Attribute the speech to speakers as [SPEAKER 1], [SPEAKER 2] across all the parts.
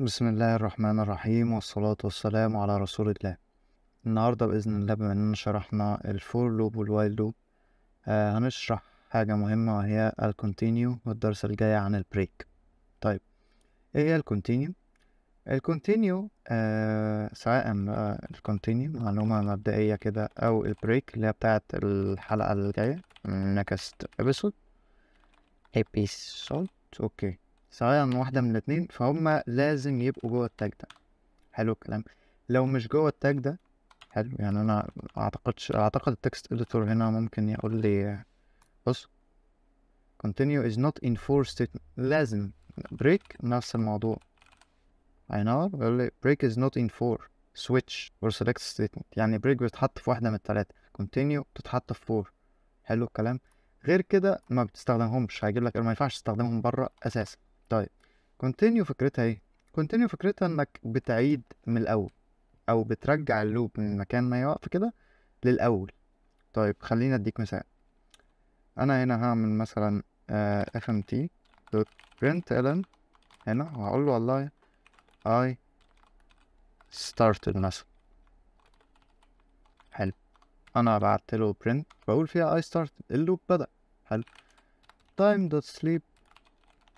[SPEAKER 1] بسم الله الرحمن الرحيم والصلاة والسلام على رسول الله النهاردة بإذن الله بما إننا شرحنا الفور لوب والوايل لوب هنشرح حاجة مهمة وهي الكونتينيو والدرس الجاي عن البريك طيب إيه هي الكونتينيو؟ الكونتينيو آه سواء الكونتينيو معلومة مبدئية كده أو البريك اللي هي بتاعة الحلقة الجاية نكست ابيسود ابيسود أوكي سواء واحدة من الاتنين فهم لازم يبقوا جوه التاج ده حلو الكلام لو مش جوه التاج ده حلو يعني انا اعتقدش اعتقد التكست اديتور هنا ممكن يقول لي بص continue is not in statement لازم break نفس الموضوع هينور يقول لي break is not in for switch or select statement يعني break بتتحط في واحدة من التلاتة continue بتتحط في for حلو الكلام غير كده ما بتستخدمهمش هيجيب لك ما ينفعش تستخدمهم بره اساسا طيب كونتينيو فكرتها ايه كونتينيو فكرتها انك بتعيد من الاول او بترجع اللوب من مكان ما يقف كده للاول طيب خلينا اديك مثال انا هنا هعمل مثلا اف ام تي دوت برنت هنا وهقول له والله اي started مثلا حلو انا بعت له برنت بقول فيها اي started اللوب بدأ حلو time.sleep دوت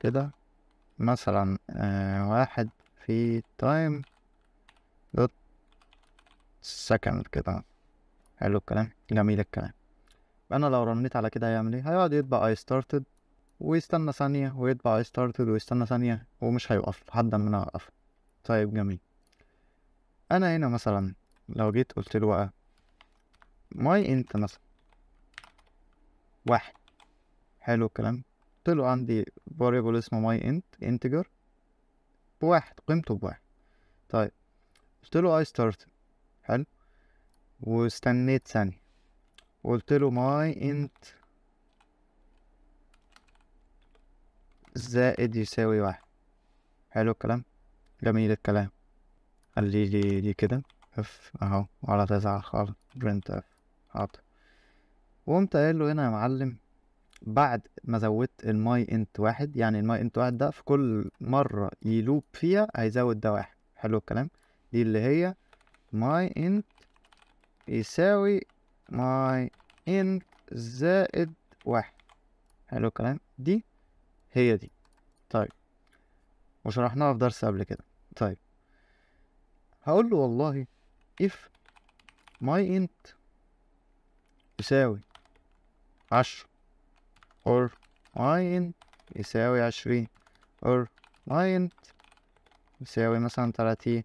[SPEAKER 1] كده مثلا آه واحد في تايم دوت سكند كده حلو الكلام جميل الكلام انا لو رنيت على كده هيعمل ايه هيقعد يطبع اي ستارتد ويستنى ثانية ويطبع اي ستارتد ويستنى ثانية ومش هيوقف لحد ما انا اوقف طيب جميل انا هنا مثلا لو جيت قلت له بقى ماي انت مثلا واحد حلو الكلام طلع عندي variable اسمه my int integer بواحد قيمته بواحد طيب قلت له I ستارت حلو واستنيت ثانية وقلت له my int زائد يساوي واحد حلو الكلام جميل الكلام قال لي دي كده اف اهو ولا تزعل خالص برنت اف حاضر وقمت قايل له هنا يا معلم بعد ما زودت الماي انت واحد يعني الماي انت واحد ده في كل مرة يلوب فيها هيزود ده واحد حلو الكلام دي اللي هي ماي انت يساوي ماي انت زائد واحد حلو الكلام دي هي دي طيب وشرحناها في درس قبل كده طيب هقول له والله if my int يساوي عشرة اور لاين يساوي عشرين اور ماينت يساوي مثلا تلاتين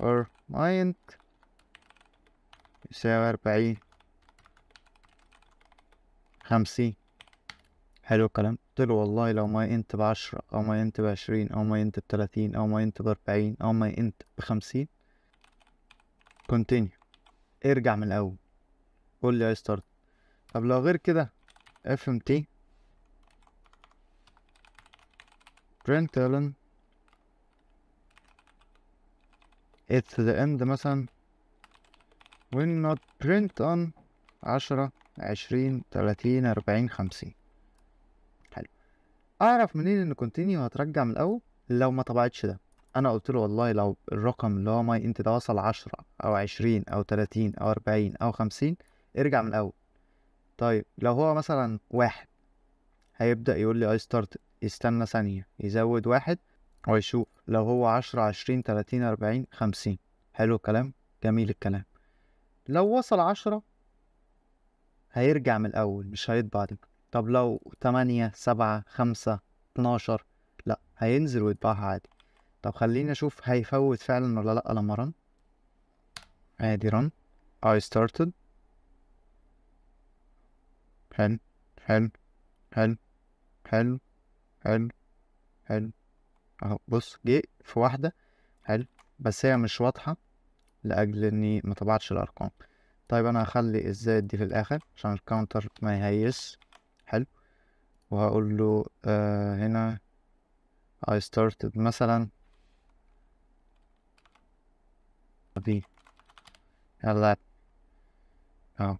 [SPEAKER 1] اور ماينت يساوي أربعين خمسين حلو الكلام قلت له والله لو ما انت بعشرة او ما انت بعشرين او ما انت بتلاتين او ما انت باربعين او ما انت بخمسين كونتينيو ارجع من الاول قول لي اي ستارت طب لو غير كده اف ام تي print Ellen at the end مثلا when not print on عشرة عشرين تلاتين أربعين خمسين حلو أعرف منين إن continue هترجع من الأول لو ما طبعتش ده أنا قلت له والله لو الرقم اللي هو ماي انت ده وصل عشرة أو عشرين أو تلاتين أو أربعين أو خمسين ارجع من الأول طيب لو هو مثلا واحد هيبدأ يقول لي I started يستنى ثانية يزود واحد ويشوف لو هو عشرة عشرين تلاتين أربعين خمسين حلو الكلام جميل الكلام لو وصل عشرة هيرجع من الأول مش هيطبع دي طب لو تمانية سبعة خمسة اتناشر لأ هينزل ويطبعها عادي طب خليني أشوف هيفوت فعلا ولا لأ لما رن عادي رن I started حلو حلو حلو حلو حلو حلو اهو بص جه في واحدة حلو بس هي مش واضحة لأجل إني مطبعتش الأرقام طيب أنا هخلي الزائد دي في الآخر عشان الكاونتر ما يهيس حلو وهقول له آه هنا I started مثلا بي إيه؟ يلا اهو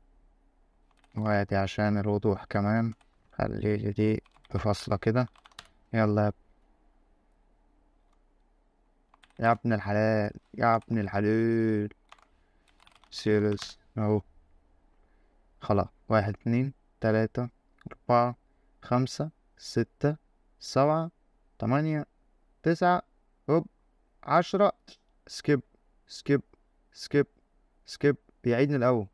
[SPEAKER 1] وادي عشان الوضوح كمان خلي لي دي بفاصلة كده يلا يا ابن الحلال يا ابن الحلال سيريس اهو خلاص واحد اتنين تلاتة أربعة خمسة ستة سبعة تمانية تسعة هوب عشرة سكيب سكيب سكيب سكيب بيعيد من الأول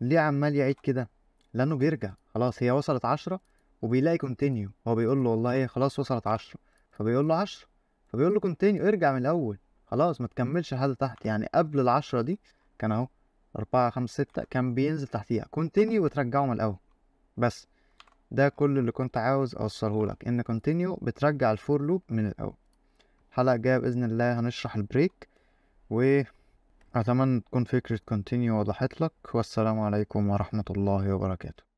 [SPEAKER 1] ليه عمال يعيد كده؟ لأنه بيرجع خلاص هي وصلت عشرة وبيلاقي كونتينيو هو بيقول له والله ايه خلاص وصلت عشرة فبيقول له عشرة فبيقول له كونتينيو ارجع من الاول خلاص ما تكملش لحد تحت يعني قبل العشرة دي كان اهو أربعة خمسة ستة كان بينزل تحتيها كونتينيو وترجعه من الأول بس ده كل اللي كنت عاوز أوصلهولك إن كونتينيو بترجع الفور لوب من الأول الحلقة الجاية بإذن الله هنشرح البريك و أتمنى تكون فكرة كونتينيو وضحت لك والسلام عليكم ورحمة الله وبركاته